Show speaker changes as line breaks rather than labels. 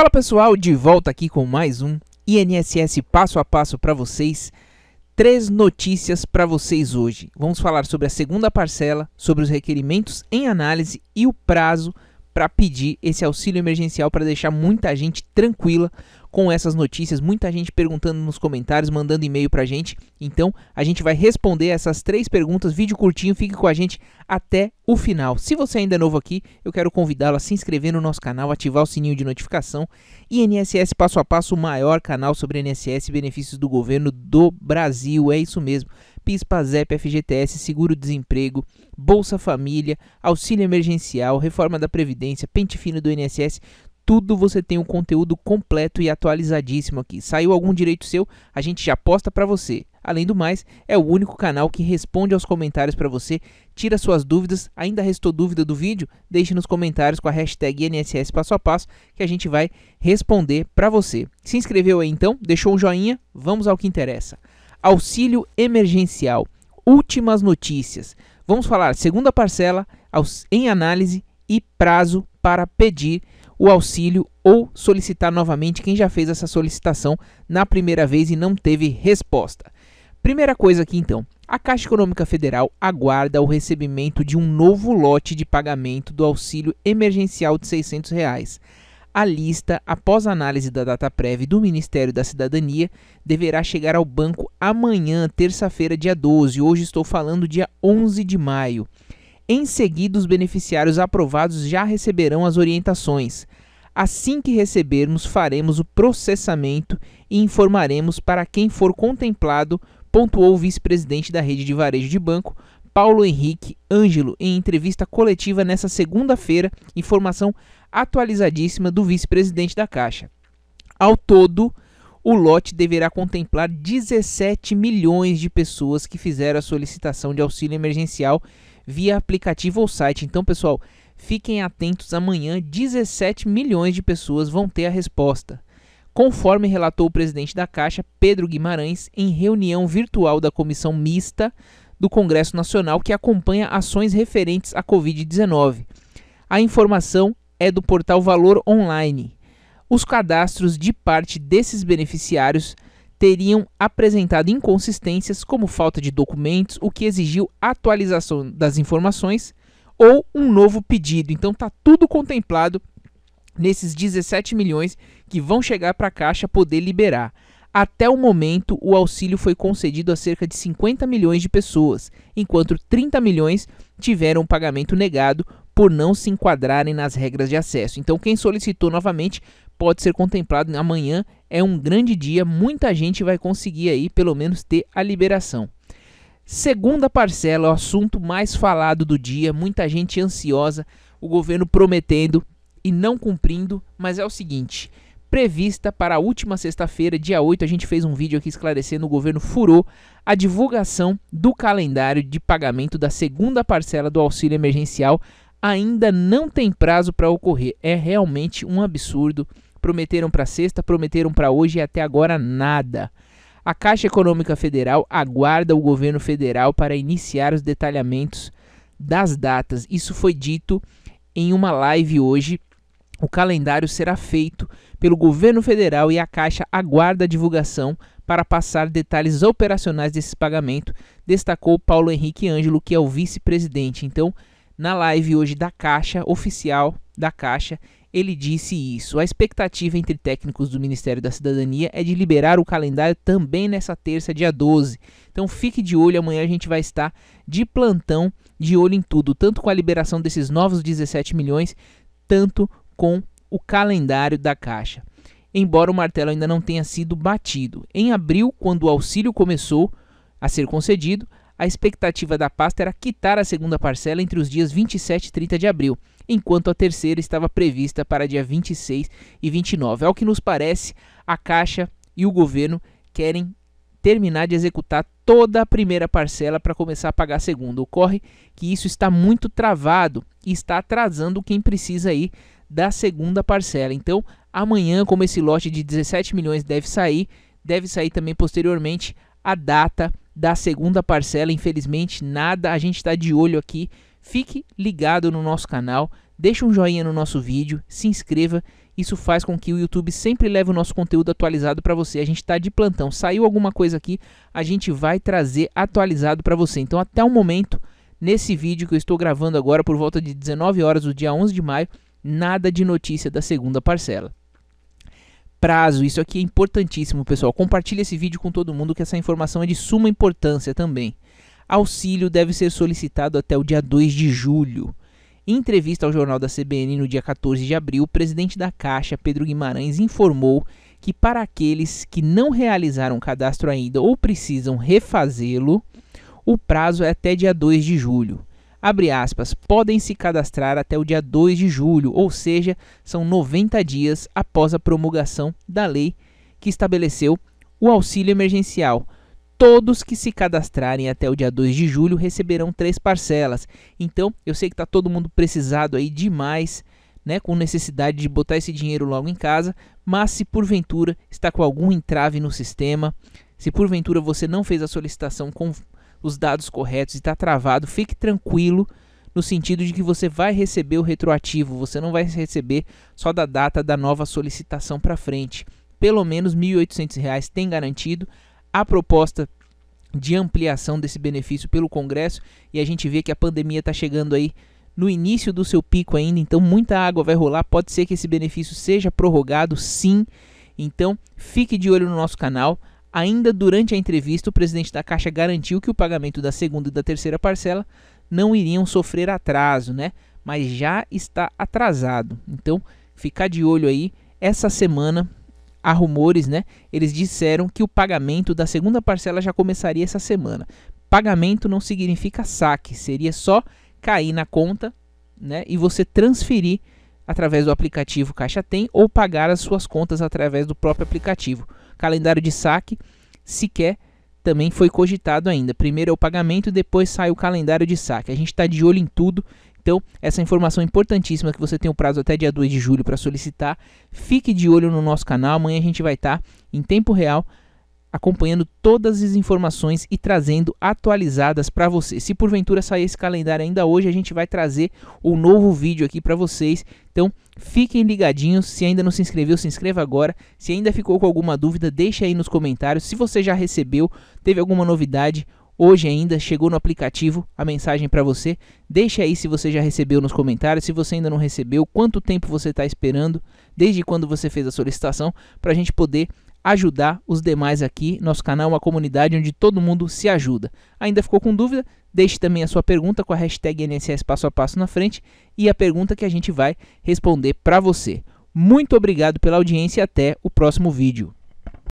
Fala pessoal, de volta aqui com mais um INSS passo a passo para vocês. Três notícias para vocês hoje. Vamos falar sobre a segunda parcela, sobre os requerimentos em análise e o prazo para pedir esse auxílio emergencial para deixar muita gente tranquila com essas notícias, muita gente perguntando nos comentários, mandando e-mail para a gente. Então, a gente vai responder essas três perguntas, vídeo curtinho, fique com a gente até o final. Se você ainda é novo aqui, eu quero convidá-lo a se inscrever no nosso canal, ativar o sininho de notificação. INSS Passo a Passo, o maior canal sobre INSS e benefícios do governo do Brasil, é isso mesmo. PIS, PASEP, FGTS, seguro-desemprego, Bolsa Família, auxílio emergencial, reforma da Previdência, pente fino do INSS, tudo você tem um conteúdo completo e atualizadíssimo aqui. Saiu algum direito seu, a gente já posta para você. Além do mais, é o único canal que responde aos comentários para você, tira suas dúvidas. Ainda restou dúvida do vídeo? Deixe nos comentários com a hashtag INSS Passo a Passo que a gente vai responder para você. Se inscreveu aí então? Deixou um joinha? Vamos ao que interessa auxílio emergencial, últimas notícias. Vamos falar segunda parcela em análise e prazo para pedir o auxílio ou solicitar novamente quem já fez essa solicitação na primeira vez e não teve resposta. Primeira coisa aqui então, a Caixa Econômica Federal aguarda o recebimento de um novo lote de pagamento do auxílio emergencial de R$ 600. Reais. A lista, após análise da data prévia do Ministério da Cidadania, deverá chegar ao banco amanhã, terça-feira, dia 12. Hoje estou falando dia 11 de maio. Em seguida, os beneficiários aprovados já receberão as orientações. Assim que recebermos, faremos o processamento e informaremos para quem for contemplado, pontuou o vice-presidente da rede de varejo de banco, Paulo Henrique Ângelo em entrevista coletiva nesta segunda-feira, informação atualizadíssima do vice-presidente da Caixa. Ao todo, o lote deverá contemplar 17 milhões de pessoas que fizeram a solicitação de auxílio emergencial via aplicativo ou site. Então, pessoal, fiquem atentos, amanhã 17 milhões de pessoas vão ter a resposta. Conforme relatou o presidente da Caixa, Pedro Guimarães, em reunião virtual da comissão mista do Congresso Nacional que acompanha ações referentes à Covid-19. A informação é do portal Valor Online. Os cadastros de parte desses beneficiários teriam apresentado inconsistências como falta de documentos, o que exigiu atualização das informações ou um novo pedido. Então está tudo contemplado nesses 17 milhões que vão chegar para a Caixa poder liberar. Até o momento, o auxílio foi concedido a cerca de 50 milhões de pessoas, enquanto 30 milhões tiveram o pagamento negado por não se enquadrarem nas regras de acesso. Então, quem solicitou novamente pode ser contemplado amanhã. É um grande dia, muita gente vai conseguir aí pelo menos ter a liberação. Segunda parcela, o assunto mais falado do dia, muita gente ansiosa, o governo prometendo e não cumprindo, mas é o seguinte, prevista para a última sexta-feira, dia 8. A gente fez um vídeo aqui esclarecendo: o governo furou a divulgação do calendário de pagamento da segunda parcela do auxílio emergencial. Ainda não tem prazo para ocorrer. É realmente um absurdo. Prometeram para sexta, prometeram para hoje e até agora nada. A Caixa Econômica Federal aguarda o governo federal para iniciar os detalhamentos das datas. Isso foi dito em uma live hoje o calendário será feito pelo governo federal e a Caixa aguarda a divulgação para passar detalhes operacionais desse pagamento, destacou Paulo Henrique Ângelo, que é o vice-presidente. Então, na live hoje da Caixa, oficial da Caixa, ele disse isso. A expectativa entre técnicos do Ministério da Cidadania é de liberar o calendário também nessa terça, dia 12. Então fique de olho, amanhã a gente vai estar de plantão, de olho em tudo, tanto com a liberação desses novos 17 milhões, tanto com o calendário da Caixa. Embora o martelo ainda não tenha sido batido, em abril, quando o auxílio começou a ser concedido, a expectativa da pasta era quitar a segunda parcela entre os dias 27 e 30 de abril, enquanto a terceira estava prevista para dia 26 e 29. Ao que nos parece, a Caixa e o governo querem terminar de executar toda a primeira parcela para começar a pagar a segunda. Ocorre que isso está muito travado e está atrasando quem precisa aí da segunda parcela. Então, amanhã, como esse lote de 17 milhões deve sair, deve sair também posteriormente a data da segunda parcela. Infelizmente, nada, a gente está de olho aqui. Fique ligado no nosso canal, deixe um joinha no nosso vídeo, se inscreva. Isso faz com que o YouTube sempre leve o nosso conteúdo atualizado para você. A gente está de plantão. Saiu alguma coisa aqui, a gente vai trazer atualizado para você. Então, até o momento, nesse vídeo que eu estou gravando agora, por volta de 19 horas do dia 11 de maio, nada de notícia da segunda parcela. Prazo, isso aqui é importantíssimo, pessoal. Compartilhe esse vídeo com todo mundo que essa informação é de suma importância também. Auxílio deve ser solicitado até o dia 2 de julho. Em entrevista ao jornal da CBN no dia 14 de abril, o presidente da Caixa, Pedro Guimarães, informou que para aqueles que não realizaram cadastro ainda ou precisam refazê-lo, o prazo é até dia 2 de julho abre aspas, podem se cadastrar até o dia 2 de julho, ou seja, são 90 dias após a promulgação da lei que estabeleceu o auxílio emergencial. Todos que se cadastrarem até o dia 2 de julho receberão três parcelas. Então, eu sei que está todo mundo precisado aí demais, né, com necessidade de botar esse dinheiro logo em casa, mas se porventura está com algum entrave no sistema, se porventura você não fez a solicitação com os dados corretos e está travado, fique tranquilo no sentido de que você vai receber o retroativo, você não vai receber só da data da nova solicitação para frente. Pelo menos R$ 1.800 tem garantido. A proposta de ampliação desse benefício pelo Congresso e a gente vê que a pandemia está chegando aí no início do seu pico ainda, então muita água vai rolar. Pode ser que esse benefício seja prorrogado, sim. Então fique de olho no nosso canal. Ainda durante a entrevista, o presidente da Caixa garantiu que o pagamento da segunda e da terceira parcela não iriam sofrer atraso, né? Mas já está atrasado. Então, ficar de olho aí. Essa semana há rumores, né? Eles disseram que o pagamento da segunda parcela já começaria essa semana. Pagamento não significa saque, seria só cair na conta, né? E você transferir através do aplicativo Caixa Tem ou pagar as suas contas através do próprio aplicativo. Calendário de saque sequer também foi cogitado ainda. Primeiro é o pagamento, depois sai o calendário de saque. A gente está de olho em tudo. Então, essa informação é importantíssima que você tem o prazo até dia 2 de julho para solicitar. Fique de olho no nosso canal. Amanhã a gente vai estar tá em tempo real acompanhando todas as informações e trazendo atualizadas para você. Se porventura sair esse calendário ainda hoje, a gente vai trazer o um novo vídeo aqui para vocês. Então, fiquem ligadinhos. Se ainda não se inscreveu, se inscreva agora. Se ainda ficou com alguma dúvida, deixe aí nos comentários. Se você já recebeu, teve alguma novidade, hoje ainda chegou no aplicativo a mensagem para você. Deixe aí se você já recebeu nos comentários, se você ainda não recebeu, quanto tempo você está esperando, desde quando você fez a solicitação, para a gente poder ajudar os demais aqui. Nosso canal é uma comunidade onde todo mundo se ajuda. Ainda ficou com dúvida? Deixe também a sua pergunta com a hashtag nss Passo a Passo na frente e a pergunta que a gente vai responder para você. Muito obrigado pela audiência e até o próximo vídeo.